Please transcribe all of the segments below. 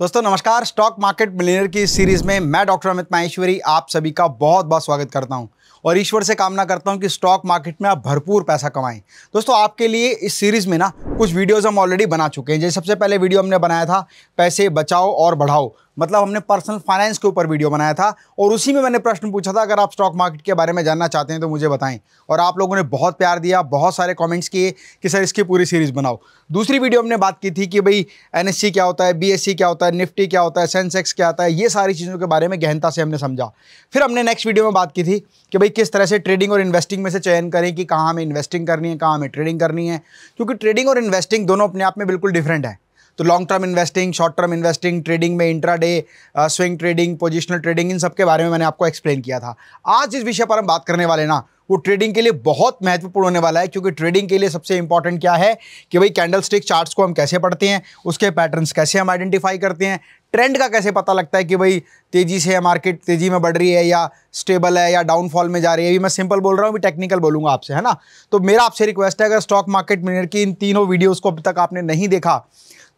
दोस्तों नमस्कार stock market millionaire की इस सीरीज में मैं डॉक्टर अमित माहेश्वरी आप सभी का बहुत बहुत स्वागत करता हूं और ईश्वर से कामना करता हूं कि स्टॉक मार्केट में आप भरपूर पैसा कमाएं दोस्तों आपके लिए इस सीरीज में ना कुछ वीडियोस हम ऑलरेडी बना चुके हैं जैसे सबसे पहले वीडियो हमने बनाया था पैसे बचाओ और बढ़ाओ मतलब हमने पर्सनल फाइनेंस के ऊपर वीडियो बनाया था और उसी में मैंने प्रश्न पूछा था अगर आप स्टॉक मार्केट के बारे में जानना चाहते हैं तो मुझे बताएं और आप लोगों ने बहुत प्यार दिया बहुत सारे कमेंट्स किए कि सर इसकी पूरी सीरीज़ बनाओ दूसरी वीडियो हमने बात की थी कि भाई एन क्या होता है बी क्या होता है निफ्टी क्या होता है सेंसेक्स क्या होता है ये सारी चीज़ों के बारे में गहनता से हमने समझा फिर हमने नेक्स्ट वीडियो में बात की थी कि भाई किस तरह से ट्रेडिंग और इन्वेस्टिंग में से चयन करें कि कहाँ हमें इन्वेस्टिंग करनी है कहाँ हमें ट्रेडिंग करनी है क्योंकि ट्रेडिंग और इन्वेस्टिंग दोनों अपने आप में बिल्कुल डिफरेंट है तो long term investing short term investing trading में intraday swing trading positional trading इन सब के बारे में मैंने आपको एक्सप्लेन किया था आज जिस विषय पर हम बात करने वाले ना वो ट्रेडिंग के लिए बहुत महत्वपूर्ण होने वाला है क्योंकि ट्रेडिंग के लिए सबसे इंपॉर्टेंट क्या है कि भाई कैंडल स्टिक चार्ट्स को हम कैसे पढ़ते हैं उसके पैटर्न्स कैसे हम आइडेंटिफाई करते हैं ट्रेंड का कैसे पता लगता है कि भाई तेज़ी से मार्केट तेज़ी में बढ़ रही है या स्टेबल है या डाउनफॉल में जा रही है अभी मैं सिंपल बोल रहा हूँ अभी टेक्निकल बोलूँगा आपसे है ना तो मेरा आपसे रिक्वेस्ट है अगर स्टॉक मार्केट मिनर की इन तीनों वीडियोज़ को अब तक आपने नहीं देखा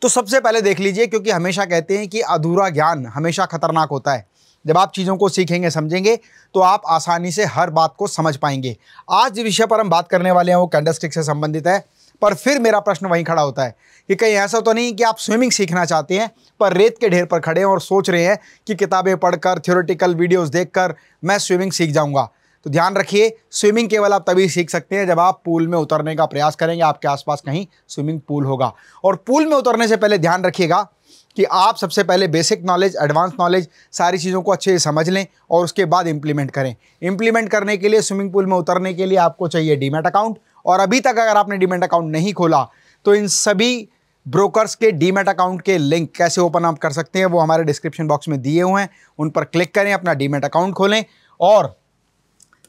तो सबसे पहले देख लीजिए क्योंकि हमेशा कहते हैं कि अधूरा ज्ञान हमेशा खतरनाक होता है जब आप चीज़ों को सीखेंगे समझेंगे तो आप आसानी से हर बात को समझ पाएंगे आज जिस विषय पर हम बात करने वाले हैं वो कैंडस्टिक से संबंधित है पर फिर मेरा प्रश्न वहीं खड़ा होता है कि कहीं ऐसा तो नहीं कि आप स्विमिंग सीखना चाहते हैं पर रेत के ढेर पर खड़े हैं और सोच रहे हैं कि किताबें पढ़कर थ्योरेटिकल वीडियोस देखकर मैं स्विमिंग सीख जाऊंगा तो ध्यान रखिए स्विमिंग केवल आप तभी सीख सकते हैं जब आप पूल में उतरने का प्रयास करेंगे आपके आसपास कहीं स्विमिंग पूल होगा और पूल में उतरने से पहले ध्यान रखिएगा कि आप सबसे पहले बेसिक नॉलेज एडवांस नॉलेज सारी चीज़ों को अच्छे से समझ लें और उसके बाद इम्प्लीमेंट करें इम्प्लीमेंट करने के लिए स्विमिंग पूल में उतरने के लिए आपको चाहिए डीमेट अकाउंट और अभी तक अगर आपने डीमेट अकाउंट नहीं खोला तो इन सभी ब्रोकर्स के डीमेट अकाउंट के लिंक कैसे ओपन आप कर सकते हैं वो हमारे डिस्क्रिप्शन बॉक्स में दिए हुए हैं उन पर क्लिक करें अपना डीमेट अकाउंट खोलें और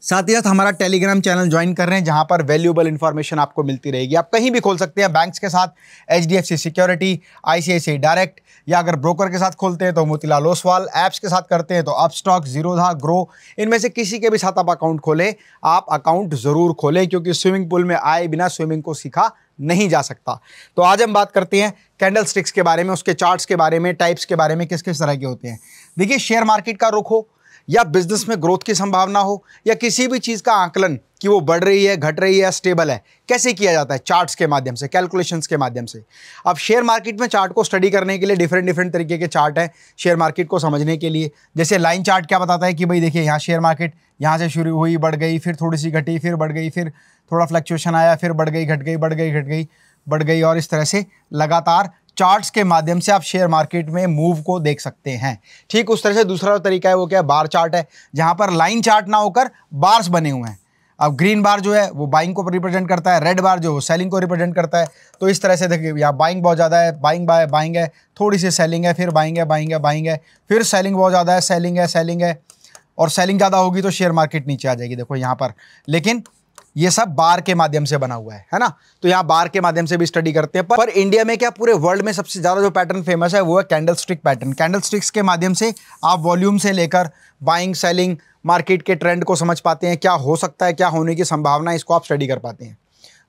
साथ ही साथ हमारा टेलीग्राम चैनल ज्वाइन कर रहे हैं जहां पर वैल्यूबल इन्फॉर्मेशन आपको मिलती रहेगी आप कहीं भी खोल सकते हैं बैंक्स के साथ H D F C security I direct या अगर ब्रोकर के साथ खोलते हैं तो मोतीलाल ओसवाल ऐप्स के साथ करते हैं तो जीरो जीरोधा ग्रो इनमें से किसी के भी साथ आप अकाउंट खोलें आप अकाउंट ज़रूर खोलें क्योंकि स्विमिंग पूल में आए बिना स्विमिंग को सीखा नहीं जा सकता तो आज हम बात करते हैं कैंडल स्टिक्स के बारे में उसके चार्ट्स के बारे में टाइप्स के बारे में किस किस तरह के होते हैं देखिए शेयर मार्केट का रुख हो या बिजनेस में ग्रोथ की संभावना हो या किसी भी चीज़ का आंकलन कि वो बढ़ रही है घट रही है स्टेबल है कैसे किया जाता है चार्ट्स के माध्यम से कैलकुलेशंस के माध्यम से अब शेयर मार्केट में चार्ट को स्टडी करने के लिए डिफरेंट डिफरेंट तरीके के चार्ट हैं शेयर मार्केट को समझने के लिए जैसे लाइन चार्ट क्या बताता है कि भाई देखिए यहाँ शेयर मार्केट यहाँ से शुरू हुई बढ़ गई फिर थोड़ी सी घटी फिर बढ़ गई फिर थोड़ा फ्लक्चुएशन आया फिर बढ़ गई घट गई बढ़ गई घट गई बढ़ गई और इस तरह से लगातार चार्ट्स के माध्यम से आप शेयर मार्केट में मूव को देख सकते हैं ठीक उस तरह से दूसरा तरीका है वो क्या है बार चार्ट है जहाँ पर लाइन चार्ट ना होकर बार्स बने हुए हैं अब ग्रीन बार जो है वो बाइंग को रिप्रेजेंट करता है रेड बार जो वो सेलिंग को रिप्रेजेंट करता है तो इस तरह से देखिए यहाँ बाइंग बहुत ज़्यादा है बाइंग बाय बाइंग है थोड़ी सी सेलिंग है फिर बाइंग है बाइंग है बाइंग है फिर सेलिंग बहुत ज़्यादा है सेलिंग है सेलिंग है और सेलिंग ज़्यादा होगी तो शेयर मार्केट नीचे आ जाएगी देखो यहाँ पर लेकिन ये सब बार के माध्यम से बना हुआ है है ना तो यहाँ बार के माध्यम से भी स्टडी करते हैं पर इंडिया में क्या पूरे वर्ल्ड में सबसे ज़्यादा जो पैटर्न फेमस है वो है candlestick pattern candlesticks के माध्यम से आप वॉल्यूम से लेकर बाइंग सेलिंग मार्केट के ट्रेंड को समझ पाते हैं क्या हो सकता है क्या होने की संभावना इसको आप स्टडी कर पाते हैं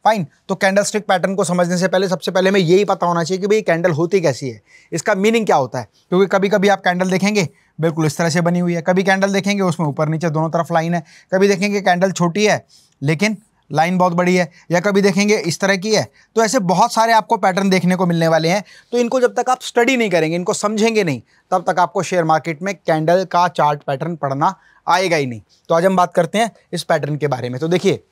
फाइन तो कैंडल स्टिक पैटर्न को समझने से पहले सबसे पहले हमें यही पता होना चाहिए कि भाई कैंडल होती कैसी है इसका मीनिंग क्या होता है क्योंकि कभी कभी आप कैंडल देखेंगे बिल्कुल इस तरह से बनी हुई है कभी कैंडल देखेंगे उसमें ऊपर नीचे दोनों तरफ लाइन है कभी देखेंगे कैंडल छोटी है लेकिन लाइन बहुत बड़ी है या कभी देखेंगे इस तरह की है तो ऐसे बहुत सारे आपको पैटर्न देखने को मिलने वाले हैं तो इनको जब तक आप स्टडी नहीं करेंगे इनको समझेंगे नहीं तब तक आपको शेयर मार्केट में कैंडल का चार्ट पैटर्न पढ़ना आएगा ही नहीं तो आज हम बात करते हैं इस पैटर्न के बारे में तो देखिए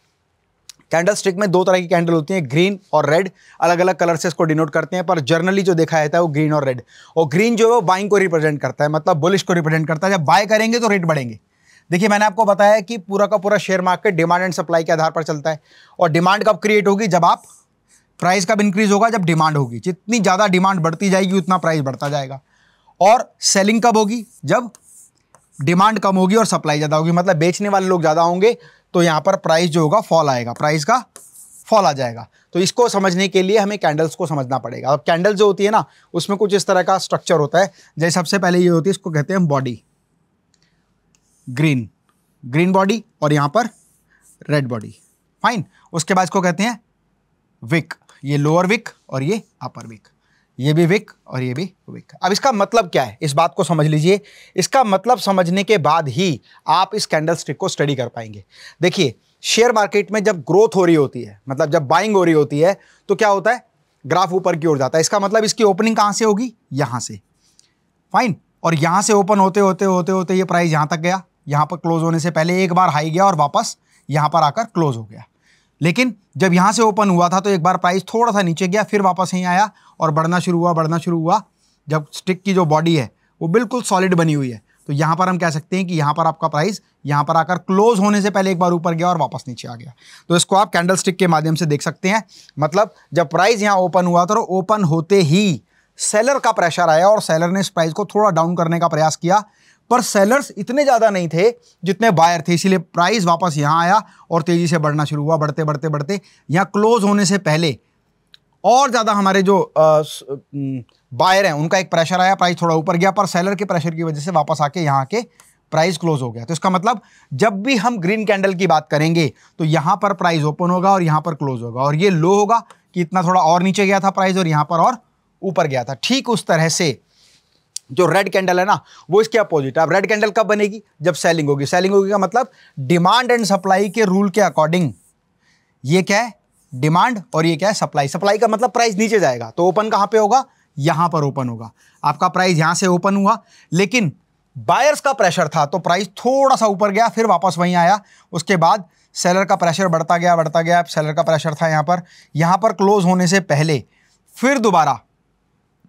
कैंडल स्टिक में दो तरह की कैंडल होती है ग्रीन और रेड अलग अलग कलर से इसको डिनोट करते हैं पर जर्नली जो देखा जाता है वो ग्रीन और रेड और ग्रीन जो है वो बाइंग को रिप्रेजेंट करता है मतलब बुलिश को रिप्रेजेंट करता है जब बाय करेंगे तो रेट बढ़ेंगे देखिए मैंने आपको बताया कि पूरा का पूरा share market demand and supply के आधार पर चलता है और डिमांड कब क्रिएट होगी जब आप प्राइस कब इंक्रीज होगा जब डिमांड होगी जितनी ज़्यादा डिमांड बढ़ती जाएगी उतना प्राइस बढ़ता जाएगा और सेलिंग कब होगी जब डिमांड कम होगी और सप्लाई ज़्यादा होगी मतलब बेचने वाले लोग ज़्यादा होंगे तो यहाँ पर प्राइस जो होगा फॉल आएगा प्राइस का फॉल आ जाएगा तो इसको समझने के लिए हमें कैंडल्स को समझना पड़ेगा अब कैंडल जो होती है ना उसमें कुछ इस तरह का स्ट्रक्चर होता है जैसे सबसे पहले ये होती है इसको कहते हैं बॉडी ग्रीन ग्रीन बॉडी और यहाँ पर रेड बॉडी फाइन उसके बाद इसको कहते हैं विक ये लोअर विक और ये अपर विक ये भी विक और ये भी विक अब इसका मतलब क्या है इस बात को समझ लीजिए इसका मतलब समझने के बाद ही आप इस कैंडल स्टिक को स्टडी कर पाएंगे देखिए शेयर मार्केट में जब ग्रोथ हो रही होती है मतलब जब बाइंग हो रही होती है तो क्या होता है ग्राफ ऊपर की ओर जाता है इसका मतलब इसकी ओपनिंग कहाँ से होगी यहाँ से फाइन और यहाँ से ओपन होते होते होते होते ये प्राइस यहाँ तक गया यहाँ पर क्लोज होने से पहले एक बार हाई गया और वापस यहाँ पर आकर क्लोज हो गया लेकिन जब यहाँ से ओपन हुआ था तो एक बार प्राइस थोड़ा सा नीचे गया फिर वापस यहीं आया और बढ़ना शुरू हुआ बढ़ना शुरू हुआ जब स्टिक की जो बॉडी है वो बिल्कुल सॉलिड बनी हुई है तो यहाँ पर हम कह सकते हैं कि यहाँ पर आपका प्राइस यहाँ पर आकर क्लोज होने से पहले एक बार ऊपर गया और वापस नीचे आ गया तो इसको आप कैंडल स्टिक के माध्यम से देख सकते हैं मतलब जब प्राइस यहाँ ओपन हुआ था तो ओपन होते ही सेलर का प्रेशर आया और सेलर ने इस प्राइस को थोड़ा डाउन करने का प्रयास किया पर सेलर्स इतने ज़्यादा नहीं थे जितने बायर थे इसीलिए प्राइस वापस यहाँ आया और तेज़ी से बढ़ना शुरू हुआ बढ़ते बढ़ते बढ़ते यहाँ क्लोज होने से पहले और ज़्यादा हमारे जो बायर हैं उनका एक प्रेशर आया प्राइस थोड़ा ऊपर गया पर सेलर के प्रेशर की वजह से वापस आके यहाँ के प्राइस क्लोज हो गया तो इसका मतलब जब भी हम ग्रीन कैंडल की बात करेंगे तो यहाँ पर प्राइस ओपन होगा और यहाँ पर क्लोज होगा और ये लो होगा कि इतना थोड़ा और नीचे गया था प्राइस और यहाँ पर और ऊपर गया था ठीक उस तरह से जो रेड कैंडल है ना वो इसके अपोजिट है अब रेड कैंडल कब बनेगी जब सेलिंग होगी सेलिंग होगी का मतलब डिमांड एंड सप्लाई के रूल के अकॉर्डिंग ये क्या है डिमांड और ये क्या है सप्लाई सप्लाई का मतलब प्राइस नीचे जाएगा तो ओपन कहाँ पे होगा यहाँ पर ओपन होगा आपका प्राइस यहाँ से ओपन हुआ लेकिन बायर्स का प्रेशर था तो प्राइस थोड़ा सा ऊपर गया फिर वापस वहीं आया उसके बाद सेलर का प्रेशर बढ़ता गया बढ़ता गया सेलर का प्रेशर था यहाँ पर यहाँ पर क्लोज होने से पहले फिर दोबारा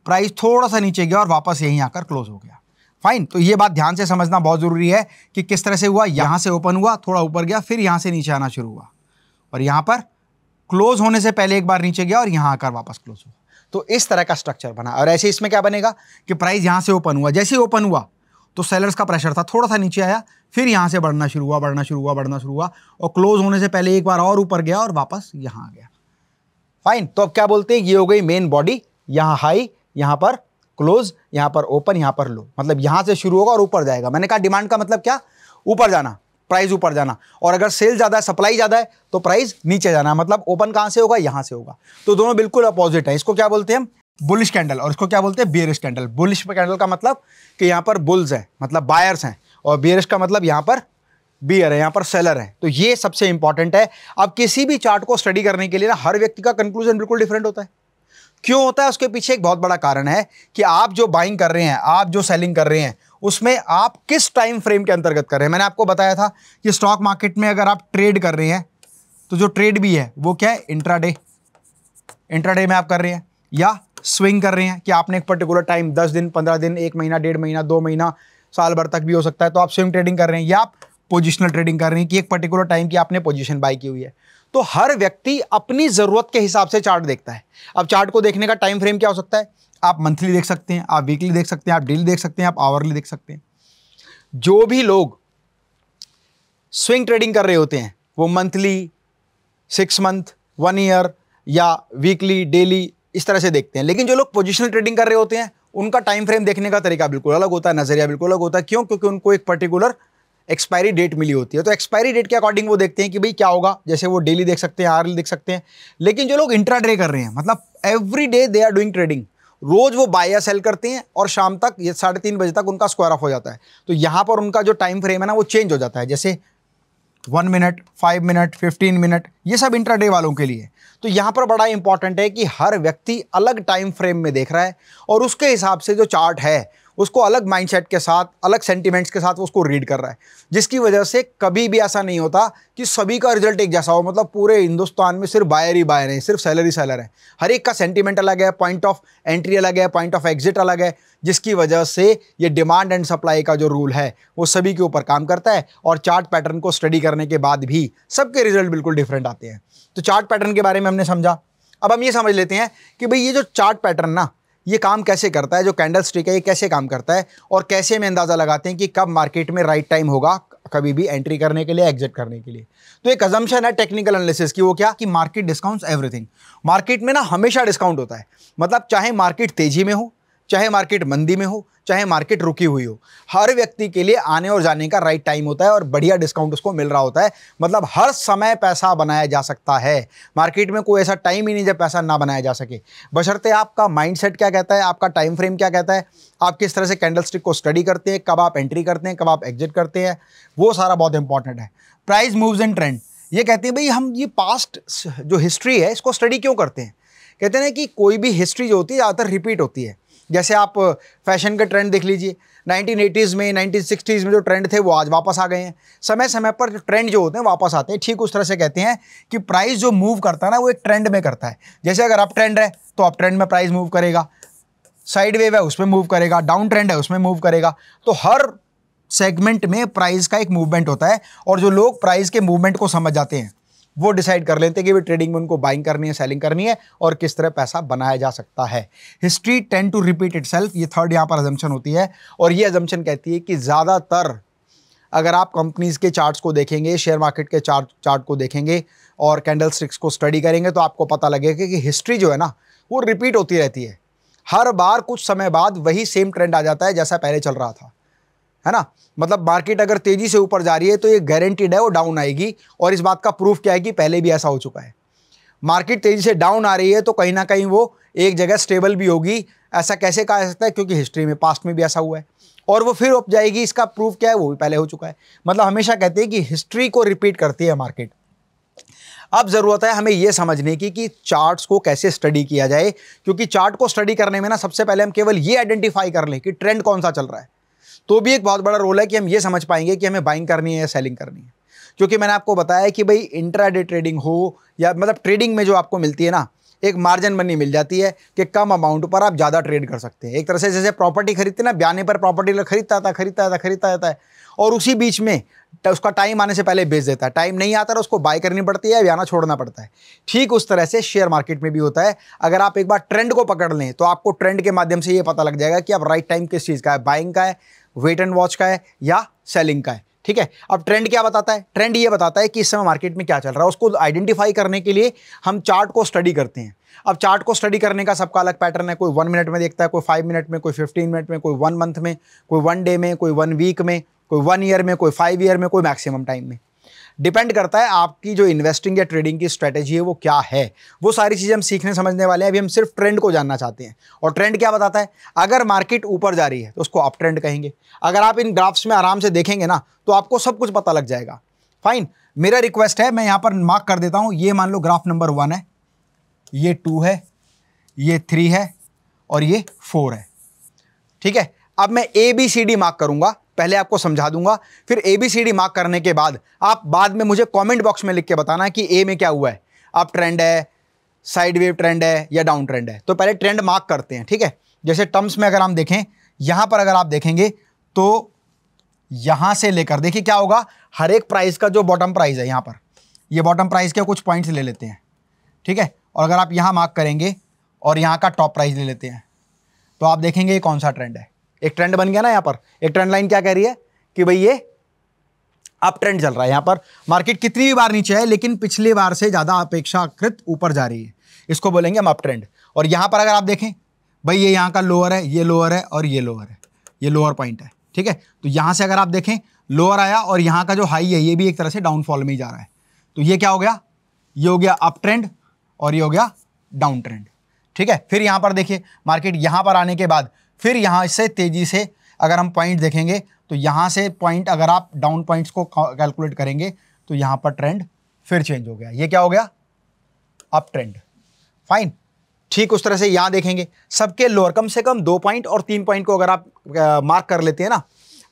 प्राइस थोड़ा सा नीचे गया और वापस यहीं आकर क्लोज हो गया फाइन तो ये बात ध्यान से समझना बहुत ज़रूरी है कि किस तरह से हुआ यहाँ से ओपन हुआ थोड़ा ऊपर गया फिर यहाँ से नीचे आना शुरू हुआ और यहाँ पर क्लोज होने से पहले एक बार नीचे गया और यहाँ आकर वापस क्लोज हुआ तो इस तरह का स्ट्रक्चर बना और ऐसे इसमें क्या बनेगा कि प्राइस यहाँ से ओपन हुआ जैसे ही ओपन हुआ तो सेलर्स का प्रेशर था थोड़ा सा नीचे आया फिर यहाँ से बढ़ना शुरू हुआ बढ़ना शुरू हुआ बढ़ना शुरू हुआ और क्लोज होने से पहले एक बार और ऊपर गया और वापस यहाँ आ गया फाइन तो अब क्या बोलते हैं ये हो गई मेन बॉडी यहाँ हाई यहाँ पर क्लोज यहाँ पर ओपन यहाँ पर लो मतलब यहाँ से शुरू होगा और ऊपर जाएगा मैंने कहा डिमांड का मतलब क्या ऊपर जाना प्राइस ऊपर जाना और अगर सेल ज़्यादा है सप्लाई ज़्यादा है तो प्राइस नीचे जाना मतलब ओपन कहाँ से होगा यहाँ से होगा तो दोनों बिल्कुल अपोजिट है इसको क्या बोलते हैं बुलिश कैंडल और इसको क्या बोलते हैं बियरिश कैंडल बुलिश कैंडल का मतलब कि यहाँ पर बुल्स हैं मतलब बायर्स हैं और बियरिश का मतलब यहाँ पर बियर है यहाँ पर सेलर है तो ये सबसे इंपॉर्टेंट है अब किसी भी चार्ट को स्टडी करने के लिए ना हर व्यक्ति का कंक्लूजन बिल्कुल डिफरेंट होता है क्यों होता है उसके पीछे एक बहुत बड़ा कारण है कि आप जो बाइंग कर रहे हैं आप जो सेलिंग कर रहे हैं उसमें आप किस टाइम फ्रेम के अंतर्गत कर रहे हैं मैंने आपको बताया था कि स्टॉक मार्केट में अगर आप ट्रेड कर रहे हैं तो जो ट्रेड भी है वो क्या है इंट्राडे इंट्राडे में आप कर रहे हैं या स्विंग कर रहे हैं कि आपने एक पर्टिकुलर टाइम दस दिन पंद्रह दिन एक महीना डेढ़ महीना दो महीना साल भर तक भी हो सकता है तो आप स्विंग ट्रेडिंग कर रहे हैं या आप पोजिशनल ट्रेडिंग कर रहे हैं कि एक पर्टिकुलर टाइम की आपने पोजिशन बाई की हुई है तो हर व्यक्ति अपनी ज़रूरत के हिसाब से चार्ट देखता है अब चार्ट को देखने का टाइम फ्रेम क्या हो सकता है आप मंथली देख सकते हैं आप वीकली देख सकते हैं आप डेली देख सकते हैं आप आवरली देख सकते हैं जो भी लोग स्विंग ट्रेडिंग कर रहे होते हैं वो monthly six month one year या वीकली डेली इस तरह से देखते हैं लेकिन जो लोग पोजिशनल ट्रेडिंग कर रहे होते हैं उनका टाइम फ्रेम देखने का तरीका बिल्कुल अलग होता है नज़रिया बिल्कुल अलग होता है क्यों क्योंकि उनको एक पर्टिकुलर एक्सपायरी डेट मिली होती है तो एक्सपायरी डेट के अकॉर्डिंग वो देखते हैं कि भाई क्या होगा जैसे वो डेली देख सकते हैं आरली देख सकते हैं लेकिन जो लोग इंट्रा डे कर रहे हैं मतलब every day they are doing trading रोज़ वो बाय या सेल करते हैं और शाम तक ये साढ़े तीन बजे तक उनका स्क्वायर ऑफ हो जाता है तो यहाँ पर उनका जो टाइम फ्रेम है ना वो चेंज हो जाता है जैसे one minute five minute fifteen minute ये सब इंट्रा डे वालों के लिए तो यहाँ पर बड़ा इंपॉर्टेंट है कि हर व्यक्ति अलग टाइम फ्रेम में देख रहा है और उसके हिसाब से जो चार्ट है उसको अलग माइंडसेट के साथ अलग सेंटिमेंट्स के साथ उसको रीड कर रहा है जिसकी वजह से कभी भी ऐसा नहीं होता कि सभी का रिजल्ट एक जैसा हो मतलब पूरे हिंदुस्तान में सिर्फ बायर ही बायर हैं सिर्फ सैलरी सैलर है हर एक का सेंटिमेंट अलग है पॉइंट ऑफ एंट्री अलग है पॉइंट ऑफ एग्जिट अलग है जिसकी वजह से ये डिमांड एंड सप्लाई का जो रूल है वो सभी के ऊपर काम करता है और चार्ट पैटर्न को स्टडी करने के बाद भी सबके रिजल्ट बिल्कुल डिफरेंट आते हैं तो चार्ट पैटर्न के बारे में हमने समझा अब हम ये समझ लेते हैं कि भाई ये जो चार्ट पैटर्न ना ये काम कैसे करता है जो कैंडल स्टिक है ये कैसे काम करता है और कैसे में अंदाज़ा लगाते हैं कि कब मार्केट में राइट टाइम होगा कभी भी एंट्री करने के लिए एग्जिट करने के लिए तो एक अजम्पन है टेक्निकल एनालिसिस की वो क्या कि मार्केट डिस्काउंट्स एवरीथिंग मार्केट में ना हमेशा डिस्काउंट होता है मतलब चाहे मार्केट तेज़ी में हो चाहे मार्केट मंदी में हो चाहे मार्केट रुकी हुई हो हर व्यक्ति के लिए आने और जाने का राइट टाइम होता है और बढ़िया डिस्काउंट उसको मिल रहा होता है मतलब हर समय पैसा बनाया जा सकता है मार्केट में कोई ऐसा टाइम ही नहीं जब पैसा ना बनाया जा सके बशर्ते आपका माइंडसेट क्या कहता है आपका टाइम फ्रेम क्या कहता है आप किस तरह से कैंडल को स्टडी करते हैं कब आप एंट्री करते हैं कब आप एग्जिट करते हैं वो सारा बहुत इंपॉर्टेंट है प्राइज मूव्स एंड ट्रेंड ये कहते हैं भाई हम ये पास्ट जो हिस्ट्री है इसको स्टडी क्यों करते हैं कहते हैं कि कोई भी हिस्ट्री जो होती है ज़्यादातर रिपीट होती है जैसे आप फैशन के ट्रेंड देख लीजिए 1980s में 1960s में जो ट्रेंड थे वो आज वापस आ गए हैं समय समय पर ट्रेंड जो होते हैं वापस आते हैं ठीक उस तरह से कहते हैं कि प्राइस जो मूव करता है ना वो एक ट्रेंड में करता है जैसे अगर अप ट्रेंड है तो अप ट्रेंड में प्राइस मूव करेगा साइड वेव है उसमें मूव करेगा डाउन ट्रेंड है उसमें मूव करेगा तो हर सेगमेंट में प्राइस का एक मूवमेंट होता है और जो लोग प्राइस के मूवमेंट को समझ जाते हैं वो डिसाइड कर लेते हैं कि भाई ट्रेडिंग में उनको बाइंग करनी है सेलिंग करनी है और किस तरह पैसा बनाया जा सकता है history tends to repeat it ये थर्ड यहाँ पर एजम्पन होती है और ये एजम्पन कहती है कि ज़्यादातर अगर आप कंपनीज़ के चार्ट्स को देखेंगे शेयर मार्केट के चार्ट चार्ट को देखेंगे और कैंडल स्टिक्स को स्टडी करेंगे तो आपको पता लगेगा कि हिस्ट्री जो है ना वो रिपीट होती रहती है हर बार कुछ समय बाद वही सेम ट्रेंड आ जाता है जैसा पहले चल रहा था है ना मतलब मार्केट अगर तेजी से ऊपर जा रही है तो ये गारंटीड है वो डाउन आएगी और इस बात का प्रूफ क्या है कि पहले भी ऐसा हो चुका है मार्केट तेजी से डाउन आ रही है तो कहीं ना कहीं वो एक जगह स्टेबल भी होगी ऐसा कैसे कहा जा सकता है क्योंकि हिस्ट्री में पास्ट में भी ऐसा हुआ है और वो फिर उप जाएगी इसका प्रूफ क्या है वो भी पहले हो चुका है मतलब हमेशा कहते हैं कि हिस्ट्री को रिपीट करती है मार्केट अब ज़रूरत है हमें यह समझने की कि चार्ट्स को कैसे स्टडी किया जाए क्योंकि चार्ट को स्टडी करने में ना सबसे पहले हम केवल ये आइडेंटिफाई कर लें कि ट्रेंड कौन सा चल रहा है तो भी एक बहुत बड़ा रोल है कि हम ये समझ पाएंगे कि हमें बाइंग करनी है या सेलिंग करनी है क्योंकि मैंने आपको बताया कि भाई इंट्राडे ट्रेडिंग हो या मतलब ट्रेडिंग में जो आपको मिलती है ना एक मार्जिन मनी मिल जाती है कि कम अमाउंट पर आप ज़्यादा ट्रेड कर सकते हैं एक तरह से जैसे प्रॉपर्टी खरीदते ना ब्याने पर प्रॉपर्टी खरीदता था खरीदता था खरीदता जाता है और उसी बीच में उसका टाइम आने से पहले बेच देता है टाइम नहीं आता तो उसको बाय करनी पड़ती है ब्याना छोड़ना पड़ता है ठीक उस तरह से शेयर मार्केट में भी होता है अगर आप एक बार ट्रेंड को पकड़ लें तो आपको ट्रेंड के माध्यम से ये पता लग जाएगा कि आप राइट टाइम किस चीज़ का है बाइंग का है वेट एंड वॉच का है या सेलिंग का है ठीक है अब ट्रेंड क्या बताता है ट्रेंड ये बताता है कि इस समय मार्केट में क्या चल रहा है उसको आइडेंटिफाई करने के लिए हम चार्ट को स्टडी करते हैं अब चार्ट को स्टडी करने का सबका अलग पैटर्न है कोई वन मिनट में देखता है कोई फाइव मिनट में कोई फिफ्टीन मिनट में कोई वन मंथ में कोई वन डे में कोई वन वीक में कोई वन ईयर में कोई फाइव ईयर में कोई मैक्सिमम टाइम में डिपेंड करता है आपकी जो इन्वेस्टिंग या ट्रेडिंग की स्ट्रैटेजी है वो क्या है वो सारी चीज़ें हम सीखने समझने वाले हैं अभी हम सिर्फ ट्रेंड को जानना चाहते हैं और ट्रेंड क्या बताता है अगर मार्केट ऊपर जा रही है तो उसको अप ट्रेंड कहेंगे अगर आप इन ग्राफ्स में आराम से देखेंगे ना तो आपको सब कुछ पता लग जाएगा फाइन मेरा रिक्वेस्ट है मैं यहाँ पर मार्क कर देता हूँ ये मान लो ग्राफ नंबर वन है ये टू है ये थ्री है और ये फोर है ठीक है अब मैं A B C D mark करूंगा पहले आपको समझा दूंगा फिर A B C D mark करने के बाद आप बाद में मुझे कमेंट बॉक्स में लिख के बताना कि ए में क्या हुआ है अप ट्रेंड है साइड वेव ट्रेंड है या डाउन ट्रेंड है तो पहले ट्रेंड मार्क करते हैं ठीक है जैसे टर्म्स में अगर हम देखें यहाँ पर अगर आप देखेंगे तो यहाँ से लेकर देखिए क्या होगा हर एक प्राइस का जो बॉटम प्राइस है यहाँ पर ये बॉटम प्राइस के कुछ पॉइंट्स ले लेते हैं ठीक है और अगर आप यहाँ मार्क करेंगे और यहाँ का टॉप प्राइस ले लेते हैं तो आप देखेंगे ये कौन सा ट्रेंड है एक ट्रेंड बन गया ना यहाँ पर एक ट्रेंड लाइन क्या कह रही है कि भाई ये अप ट्रेंड चल रहा है यहाँ पर मार्केट कितनी भी बार नीचे है लेकिन पिछली बार से ज़्यादा अपेक्षाकृत ऊपर जा रही है इसको बोलेंगे हम अप ट्रेंड और यहाँ पर अगर आप देखें भाई ये यहाँ का लोअर है ये लोअर है और ये लोअर है ये लोअर पॉइंट है ठीक है तो यहाँ से अगर आप देखें लोअर आया और यहाँ का जो हाई है ये भी एक तरह से डाउनफॉल में ही जा रहा है तो ये क्या हो गया ये हो गया अप ट्रेंड और ये हो गया डाउन ट्रेंड ठीक है फिर यहाँ पर देखिए मार्केट यहाँ पर आने के बाद फिर यहाँ से तेज़ी से अगर हम पॉइंट देखेंगे तो यहाँ से पॉइंट अगर आप डाउन पॉइंट्स को कैलकुलेट करेंगे तो यहाँ पर ट्रेंड फिर चेंज हो गया ये क्या हो गया अप ट्रेंड फाइन ठीक उस तरह से यहाँ देखेंगे सबके लोअर कम से कम दो पॉइंट और तीन पॉइंट को अगर आप मार्क कर लेते हैं ना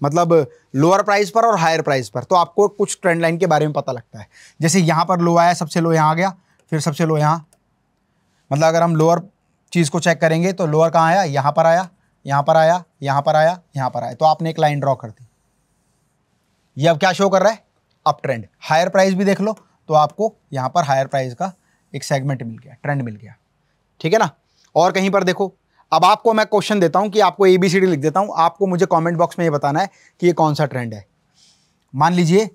मतलब लोअर प्राइस पर और हायर प्राइस पर तो आपको कुछ ट्रेंड लाइन के बारे में पता लगता है जैसे यहाँ पर लो आया सबसे लो यहाँ आ गया फिर सबसे लो यहाँ मतलब अगर हम लोअर चीज़ को चेक करेंगे तो लोअर कहाँ आया यहाँ पर आया यहाँ पर आया यहाँ पर आया यहाँ पर आया तो आपने एक लाइन ड्रॉ कर दी ये अब क्या शो कर रहा है अप ट्रेंड हायर प्राइस भी देख लो तो आपको यहाँ पर हायर प्राइस का एक सेगमेंट मिल गया ट्रेंड मिल गया ठीक है ना और कहीं पर देखो अब आपको मैं क्वेश्चन देता हूँ कि आपको ए बी सी डी लिख देता हूँ आपको मुझे कमेंट बॉक्स में ये बताना है कि ये कौन सा ट्रेंड है मान लीजिए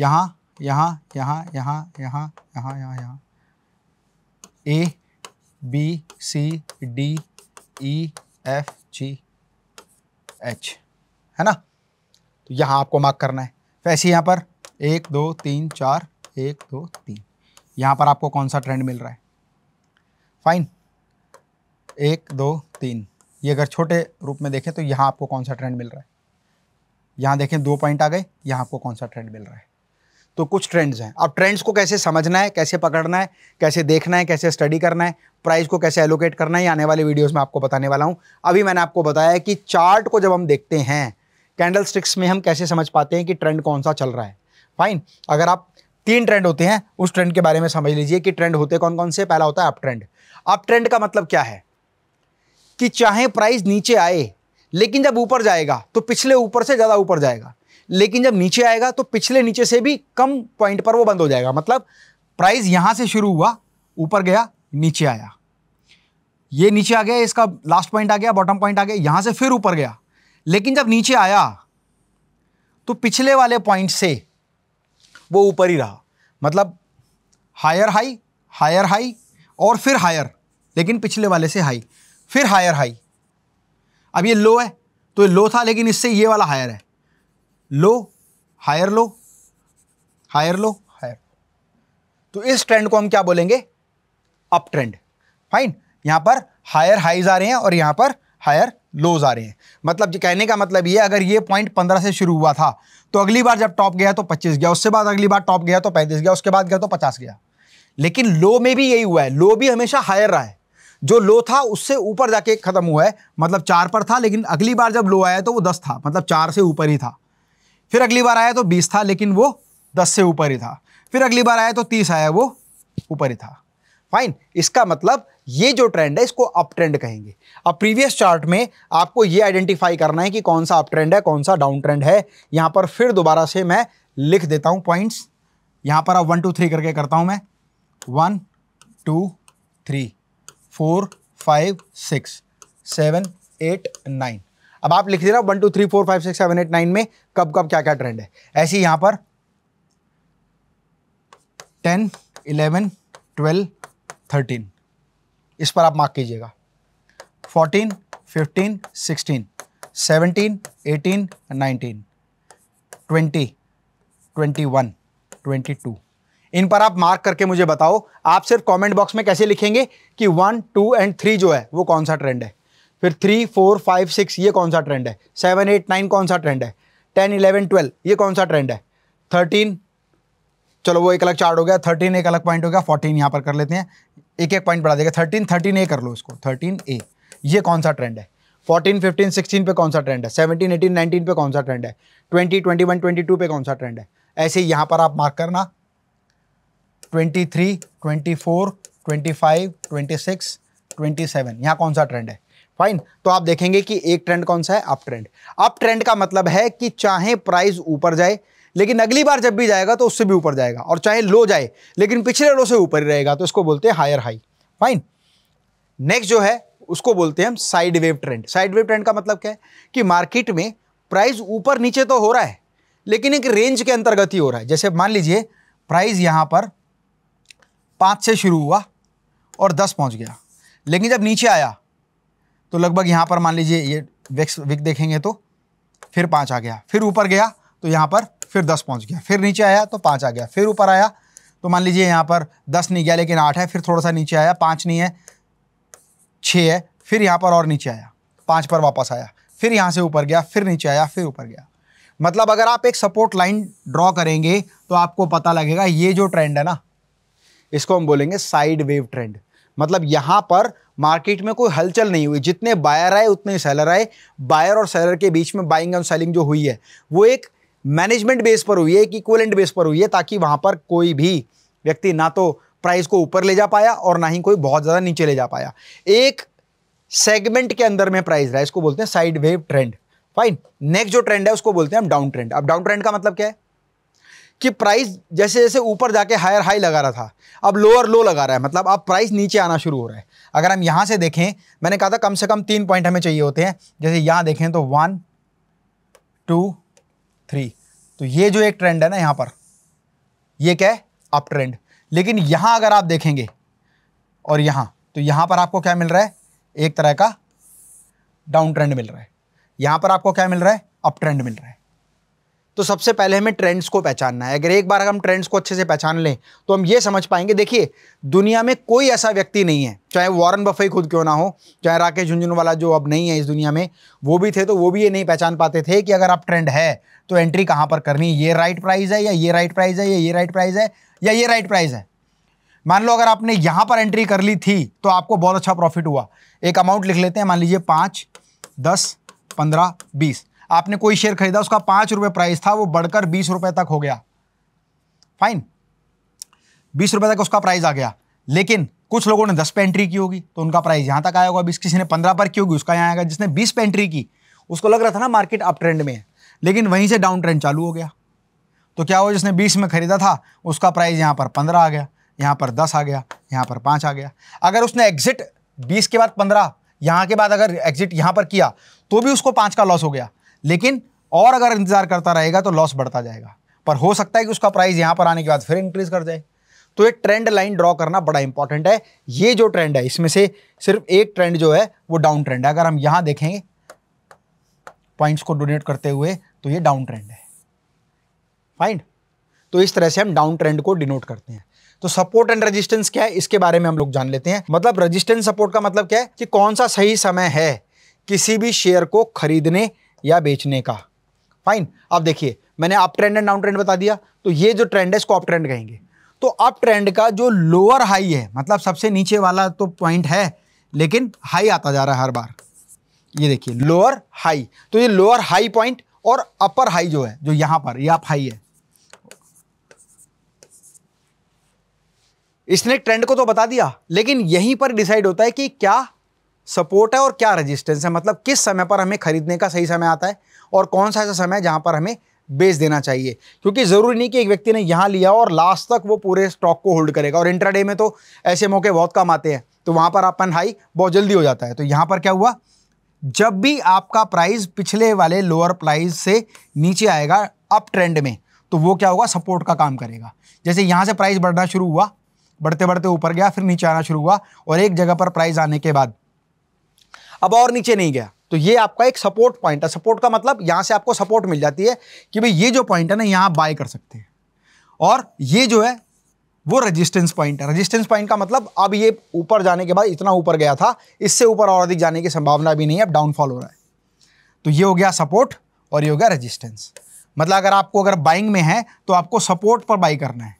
यहाँ यहाँ यहाँ यहाँ यहाँ यहाँ यहाँ यहाँ A B C D E F G H है ना तो यहाँ आपको मार्क करना है वैसे तो यहाँ पर एक दो तीन चार एक दो तीन यहाँ पर आपको कौन सा ट्रेंड मिल रहा है फाइन एक दो तीन ये अगर छोटे रूप में देखें तो यहाँ आपको कौन सा ट्रेंड मिल रहा है यहाँ देखें दो पॉइंट आ गए यहाँ आपको कौन सा ट्रेंड मिल रहा है तो कुछ ट्रेंड्स हैं अब ट्रेंड्स को कैसे समझना है कैसे पकड़ना है कैसे देखना है कैसे स्टडी करना है प्राइस को कैसे एलोकेट करना है ये आने वाले वीडियोस में आपको बताने वाला हूँ अभी मैंने आपको बताया कि चार्ट को जब हम देखते हैं कैंडल स्टिक्स में हम कैसे समझ पाते हैं कि ट्रेंड कौन सा चल रहा है फाइन अगर आप तीन ट्रेंड होते हैं उस ट्रेंड के बारे में समझ लीजिए कि ट्रेंड होते कौन कौन से पहला होता है अप ट्रेंड अप ट्रेंड का मतलब क्या है कि चाहे प्राइस नीचे आए लेकिन जब ऊपर जाएगा तो पिछले ऊपर से ज़्यादा ऊपर जाएगा लेकिन जब नीचे आएगा तो पिछले नीचे से भी कम पॉइंट पर वो बंद हो जाएगा मतलब प्राइस यहां से शुरू हुआ ऊपर गया नीचे आया ये नीचे आ गया इसका लास्ट पॉइंट आ गया बॉटम पॉइंट आ गया यहां से फिर ऊपर गया लेकिन जब नीचे आया तो पिछले वाले पॉइंट से वो ऊपर ही रहा मतलब हायर हाई हायर हाई और फिर हायर लेकिन पिछले वाले से हाई फिर हायर हाई अब ये लो है तो ये लो था लेकिन इससे ये वाला हायर है low higher low higher low higher तो इस ट्रेंड को हम क्या बोलेंगे अप ट्रेंड फाइन यहाँ पर हायर हाईज आ रहे हैं और यहाँ पर हायर लोज आ रहे हैं मतलब कहने का मतलब ये अगर ये पॉइंट पंद्रह से शुरू हुआ था तो अगली बार जब टॉप गया तो पच्चीस गया उसके बाद अगली बार टॉप गया तो पैंतीस गया उसके बाद गया तो पचास गया लेकिन लो में भी यही हुआ है लो भी हमेशा हायर रहा है जो लो था उससे ऊपर जाके ख़त्म हुआ है मतलब चार पर था लेकिन अगली बार जब लो आया तो वो दस था मतलब चार से ऊपर ही था फिर अगली बार आया तो बीस था लेकिन वो दस से ऊपर ही था फिर अगली बार आया तो तीस आया वो ऊपर ही था फाइन इसका मतलब ये जो ट्रेंड है इसको अप ट्रेंड कहेंगे अब प्रीवियस चार्ट में आपको ये आइडेंटिफाई करना है कि कौन सा अप ट्रेंड है कौन सा डाउन ट्रेंड है यहाँ पर फिर दोबारा से मैं लिख देता हूँ पॉइंट्स यहाँ पर अब वन टू थ्री करके करता हूँ मैं one two three four five six seven eight nine अब आप लिख दे देना one two three four five six seven eight nine में कब कब क्या क्या ट्रेंड है ऐसे ही यहाँ पर टेन इलेवन ट्वेल्व थर्टीन इस पर आप मार्क कीजिएगा fourteen fifteen sixteen seventeen eighteen nineteen twenty twenty one twenty two इन पर आप मार्क करके मुझे बताओ आप सिर्फ कमेंट बॉक्स में कैसे लिखेंगे कि वन टू एंड थ्री जो है वो कौन सा ट्रेंड है फिर थ्री फोर फाइव सिक्स ये कौन सा ट्रेंड है सेवन एट नाइन कौन सा ट्रेंड है टेन इलेवन ट्वेल्व ये कौन सा ट्रेंड है थर्टीन चलो वो एक अलग चार्ट हो गया थर्टीन एक अलग पॉइंट हो गया फोर्टीन यहाँ पर कर लेते हैं एक एक पॉइंट बढ़ा देगा थर्टीन थर्टीन ए कर लो इसको थर्टीन ए ये कौन सा ट्रेंड है फोर्टीन फिफ्टीन सिक्सटीन पे कौन सा ट्रेंड है सेवनटीन एटीन नाइनटीन पे कौन सा ट्रेंड है twenty twenty one twenty two पे कौन सा ट्रेंड है ऐसे यहाँ पर आप मार्क करना twenty three twenty four twenty five twenty six twenty seven यहाँ कौन सा ट्रेंड है फाइन तो आप देखेंगे कि एक ट्रेंड कौन सा है अप ट्रेंड अप ट्रेंड का मतलब है कि चाहे प्राइस ऊपर जाए लेकिन अगली बार जब भी जाएगा तो उससे भी ऊपर जाएगा और चाहे लो जाए लेकिन पिछले लो से ऊपर ही रहेगा तो इसको बोलते हैं हायर हाई फाइन नेक्स्ट जो है उसको बोलते हैं हम sideways trend sideways trend का मतलब क्या है कि मार्केट में प्राइस ऊपर नीचे तो हो रहा है लेकिन एक रेंज के अंतर्गत ही हो रहा है जैसे मान लीजिए प्राइस यहाँ पर पाँच से शुरू हुआ और दस पहुँच गया लेकिन जब नीचे आया तो लगभग यहाँ पर मान लीजिए ये वेक्स विक देखेंगे तो फिर पाँच आ गया फिर ऊपर गया तो यहाँ पर फिर दस पहुँच गया फिर नीचे आया तो पाँच आ गया फिर ऊपर आया तो मान लीजिए यहाँ पर दस नहीं गया लेकिन आठ है फिर थोड़ा सा नीचे आया पाँच नहीं है छः है फिर यहाँ पर और नीचे आया पाँच पर वापस आया फिर यहाँ से ऊपर गया फिर नीचे आया फिर ऊपर गया मतलब अगर आप एक सपोर्ट लाइन ड्रॉ करेंगे तो आपको पता लगेगा ये जो ट्रेंड है ना इसको हम बोलेंगे साइड वेव ट्रेंड मतलब यहाँ पर मार्केट में कोई हलचल नहीं हुई जितने बायर आए उतने सेलर आए बायर और सेलर के बीच में बाइंग एंड सेलिंग जो हुई है वो एक मैनेजमेंट बेस पर हुई है एक इक्वलेंट बेस पर हुई है ताकि वहाँ पर कोई भी व्यक्ति ना तो प्राइस को ऊपर ले जा पाया और ना ही कोई बहुत ज़्यादा नीचे ले जा पाया एक सेगमेंट के अंदर में प्राइस रहा इसको बोलते हैं sideways trend fine next जो ट्रेंड है उसको बोलते हैं हम डाउन ट्रेंड अब डाउन ट्रेंड का मतलब क्या है कि प्राइस जैसे जैसे ऊपर जाके हायर हाई लगा रहा था अब लोअर लो लगा रहा है मतलब अब प्राइस नीचे आना शुरू हो रहा है अगर हम यहाँ से देखें मैंने कहा था कम से कम तीन पॉइंट हमें चाहिए होते हैं जैसे यहाँ देखें तो वन टू थ्री तो ये जो एक ट्रेंड है ना यहाँ पर ये क्या है अप ट्रेंड लेकिन यहाँ अगर आप देखेंगे और यहाँ तो यहाँ पर आपको क्या मिल रहा है एक तरह का डाउन ट्रेंड मिल रहा है यहाँ पर आपको क्या मिल रहा है अप ट्रेंड मिल रहा है तो सबसे पहले हमें ट्रेंड्स को पहचानना है अगर एक बार हम ट्रेंड्स को अच्छे से पहचान लें तो हम ये समझ पाएंगे देखिए दुनिया में कोई ऐसा व्यक्ति नहीं है चाहे वॉरेन बफे खुद क्यों ना हो चाहे राकेश झुंझुनवाला जो अब नहीं है इस दुनिया में वो भी थे तो वो भी ये नहीं पहचान पाते थे कि अगर आप ट्रेंड है तो एंट्री कहाँ पर करनी ये राइट प्राइज़ है या ये राइट प्राइज है या ये राइट प्राइज़ है या ये राइट प्राइज़ है मान लो अगर आपने यहाँ पर एंट्री कर ली थी तो आपको बहुत अच्छा प्रॉफिट हुआ एक अमाउंट लिख लेते हैं मान लीजिए पाँच दस पंद्रह बीस आपने कोई शेयर खरीदा उसका पाँच रुपये प्राइस था वो बढ़कर बीस रुपये तक हो गया फाइन बीस रुपये तक उसका प्राइस आ गया लेकिन कुछ लोगों ने दस पे एंट्री की होगी तो उनका प्राइस यहाँ तक आया होगा बीस किसी ने पंद्रह पर की होगी उसका यहाँ आएगा जिसने बीस पे एंट्री की उसको लग रहा था ना मार्केट अप ट्रेंड में है लेकिन वहीं से डाउन ट्रेंड चालू हो गया तो क्या हुआ जिसने बीस में खरीदा था उसका प्राइस यहाँ पर पंद्रह आ गया यहाँ पर दस आ गया यहाँ पर पाँच आ गया अगर उसने एग्जिट बीस के बाद पंद्रह यहाँ के बाद अगर एग्जिट यहाँ पर किया तो भी उसको पाँच का लॉस हो गया लेकिन और अगर इंतज़ार करता रहेगा तो लॉस बढ़ता जाएगा पर हो सकता है कि उसका प्राइस यहां पर आने के बाद फिर इंक्रीज़ कर जाए तो एक ट्रेंड लाइन ड्रॉ करना बड़ा इंपॉर्टेंट है ये जो ट्रेंड है इसमें से सिर्फ एक ट्रेंड जो है वो डाउन ट्रेंड है अगर हम यहां देखेंगे पॉइंट्स को डोनेट करते हुए तो ये डाउन ट्रेंड है फाइन तो इस तरह से हम डाउन ट्रेंड को डिनोट करते हैं तो सपोर्ट एंड रेजिस्टेंस क्या है इसके बारे में हम लोग जान लेते हैं मतलब रेजिस्टेंस सपोर्ट का मतलब क्या है कि कौन सा सही समय है किसी भी शेयर को खरीदने या बेचने का फाइन अब देखिए मैंने up trend and down trend बता दिया तो ये जो ट्रेंड है इसको अप ट्रेंड कहेंगे तो अप ट्रेंड का जो लोअर हाई है मतलब सबसे नीचे वाला तो पॉइंट है लेकिन हाई आता जा रहा है हर बार ये देखिए लोअर हाई तो ये लोअर हाई पॉइंट और अपर हाई जो है जो यहां पर ये आप हाई है इसने ट्रेंड को तो बता दिया लेकिन यहीं पर डिसाइड होता है कि क्या सपोर्ट है और क्या रजिस्टेंस है मतलब किस समय पर हमें खरीदने का सही समय आता है और कौन सा ऐसा समय है जहाँ पर हमें बेच देना चाहिए क्योंकि ज़रूरी नहीं कि एक व्यक्ति ने यहाँ लिया और लास्ट तक वो पूरे स्टॉक को होल्ड करेगा और इंट्राडे में तो ऐसे मौके बहुत कम आते हैं तो वहाँ पर अपन हाई बहुत जल्दी हो जाता है तो यहाँ पर क्या हुआ जब भी आपका प्राइस पिछले वाले लोअर प्राइस से नीचे आएगा अप ट्रेंड में तो वो क्या होगा सपोर्ट का काम करेगा जैसे यहाँ से प्राइस बढ़ना शुरू हुआ बढ़ते बढ़ते ऊपर गया फिर नीचे आना शुरू हुआ और एक जगह पर प्राइस आने के बाद अब और नीचे नहीं गया तो ये आपका एक सपोर्ट पॉइंट है सपोर्ट का मतलब यहाँ से आपको सपोर्ट मिल जाती है कि भाई ये जो पॉइंट है ना यहाँ बाय कर सकते हैं और ये जो है वो रेजिस्टेंस पॉइंट है रेजिस्टेंस पॉइंट का मतलब अब ये ऊपर जाने के बाद इतना ऊपर गया था इससे ऊपर और अधिक जाने की संभावना भी नहीं है अब डाउनफॉल हो रहा है तो ये हो गया सपोर्ट और ये हो गया रेजिस्टेंस मतलब अगर आपको अगर बाइंग में है तो आपको सपोर्ट पर बाई करना है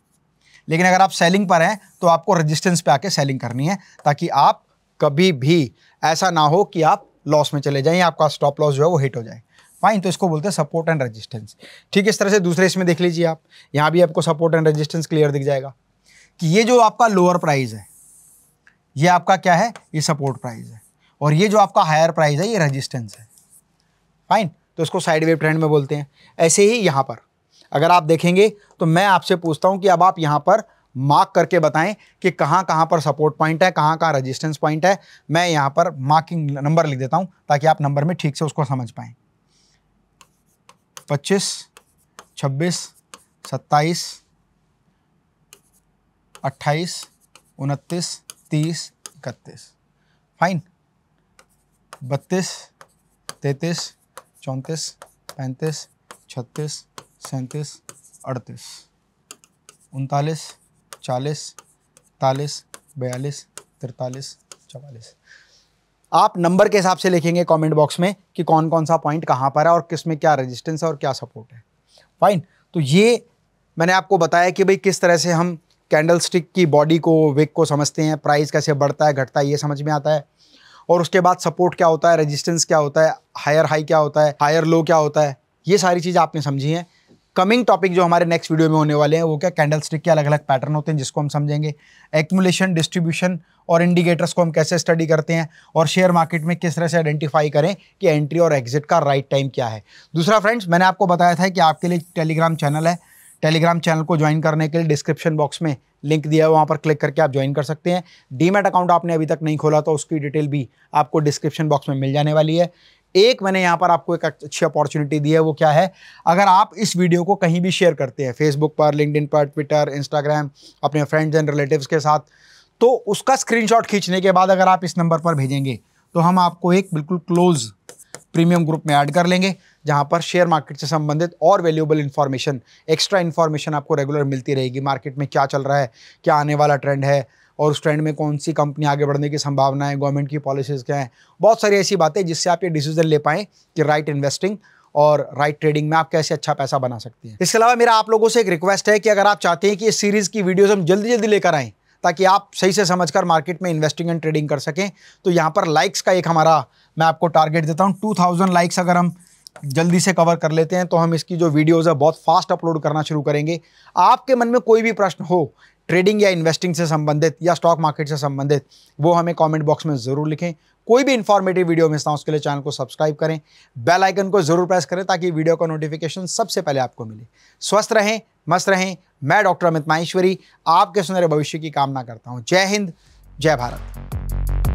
लेकिन अगर आप सेलिंग पर हैं तो आपको रेजिस्टेंस पर आके सेलिंग करनी है ताकि आप कभी भी ऐसा ना हो कि आप लॉस में चले जाएं आपका स्टॉप लॉस जो है वो हिट हो जाए फाइन तो इसको बोलते हैं सपोर्ट एंड रेजिस्टेंस ठीक इस तरह से दूसरे इसमें देख लीजिए आप यहाँ भी आपको सपोर्ट एंड रेजिस्टेंस क्लियर दिख जाएगा कि ये जो आपका लोअर प्राइज है ये आपका क्या है ये सपोर्ट प्राइज है और ये जो आपका हायर प्राइज है ये रजिस्टेंस है फाइन तो इसको साइड वेव ट्रेंड में बोलते हैं ऐसे ही यहाँ पर अगर आप देखेंगे तो मैं आपसे पूछता हूँ कि अब आप यहाँ पर मार्क करके बताएं कि कहाँ कहाँ पर सपोर्ट पॉइंट है कहाँ कहाँ रेजिस्टेंस पॉइंट है मैं यहाँ पर मार्किंग नंबर लिख देता हूँ ताकि आप नंबर में ठीक से उसको समझ पाए पच्चीस छब्बीस सत्ताईस अट्ठाईस उनतीस तीस इकतीस फाइन बत्तीस तैतीस चौंतीस पैंतीस छत्तीस सैंतीस अड़तीस उनतालीस चालीस तालीस बयालीस तिरतालीस चवालीस आप नंबर के हिसाब से लिखेंगे कमेंट बॉक्स में कि कौन कौन सा पॉइंट कहाँ पर है और किस में क्या रेजिस्टेंस है और क्या सपोर्ट है फाइन तो ये मैंने आपको बताया कि भाई किस तरह से हम कैंडल स्टिक की बॉडी को विक को समझते हैं प्राइस कैसे बढ़ता है घटता है ये समझ में आता है और उसके बाद सपोर्ट क्या होता है रजिस्टेंस क्या होता है हायर हाई क्या होता है हायर लो क्या होता है ये सारी चीज़ आपने समझी हैं कमिंग टॉपिक जो हमारे नेक्स्ट वीडियो में होने वाले हैं वो क्या कैंडल स्टिक के अलग अलग पैटर्न होते हैं जिसको हम समझेंगे एक्मुलेशन डिस्ट्रीब्यूशन और इंडिकेटर्स को हम कैसे स्टडी करते हैं और शेयर मार्केट में किस तरह से आइडेंटिफाई करें कि एंट्री और एग्जिट का राइट टाइम क्या है दूसरा फ्रेंड्स मैंने आपको बताया था कि आपके लिए टेलीग्राम चैनल है टेलीग्राम चैनल को ज्वाइन करने के लिए डिस्क्रिप्शन बॉक्स में लिंक दिया है वहाँ पर क्लिक करके आप ज्वाइन कर सकते हैं डीमेट अकाउंट आपने अभी तक नहीं खोला तो उसकी डिटेल भी आपको डिस्क्रिप्शन बॉक्स में मिल जाने वाली है एक मैंने यहाँ पर आपको एक अच्छी अपॉर्चुनिटी दी है वो क्या है अगर आप इस वीडियो को कहीं भी शेयर करते हैं फेसबुक पर लिंकड पर ट्विटर इंस्टाग्राम अपने फ्रेंड्स एंड रिलेटिव्स के साथ तो उसका स्क्रीनशॉट खींचने के बाद अगर आप इस नंबर पर भेजेंगे तो हम आपको एक बिल्कुल क्लोज प्रीमियम ग्रुप में ऐड कर लेंगे जहाँ पर शेयर मार्केट से संबंधित और वैल्यूबल इन्फॉर्मेशन एक्स्ट्रा इन्फॉर्मेशन आपको रेगुलर मिलती रहेगी मार्केट में क्या चल रहा है क्या आने वाला ट्रेंड है और उस ट्रेंड में कौन सी कंपनी आगे बढ़ने की संभावना है गवर्नमेंट की पॉलिसीज़ क्या हैं बहुत सारी ऐसी बातें जिससे आप ये डिसीजन ले पाएँ कि राइट इन्वेस्टिंग और राइट ट्रेडिंग में आप कैसे अच्छा पैसा बना सकते हैं इसके अलावा मेरा आप लोगों से एक रिक्वेस्ट है कि अगर आप चाहते हैं कि इस सीरीज़ की वीडियोज़ हम जल्दी जल्दी लेकर आएँ ताकि आप सही से समझकर मार्केट में इन्वेस्टिंग एंड ट्रेडिंग कर सकें तो यहाँ पर लाइक्स का एक हमारा मैं आपको टारगेट देता हूँ टू थाउजेंड लाइक्स अगर हम जल्दी से कवर कर लेते हैं तो हम इसकी जो वीडियोस है बहुत फास्ट अपलोड करना शुरू करेंगे आपके मन में कोई भी प्रश्न हो ट्रेडिंग या इन्वेस्टिंग से संबंधित या स्टॉक मार्केट से संबंधित वो हमें कमेंट बॉक्स में ज़रूर लिखें कोई भी इन्फॉर्मेटिव वीडियो मिस ना उसके लिए चैनल को सब्सक्राइब करें बेल आइकन को ज़रूर प्रेस करें ताकि वीडियो का नोटिफिकेशन सबसे पहले आपको मिले स्वस्थ रहें मस्त रहें मैं डॉक्टर अमित माहेश्वरी आपके सुनहरे भविष्य की कामना करता हूँ जय हिंद जय भारत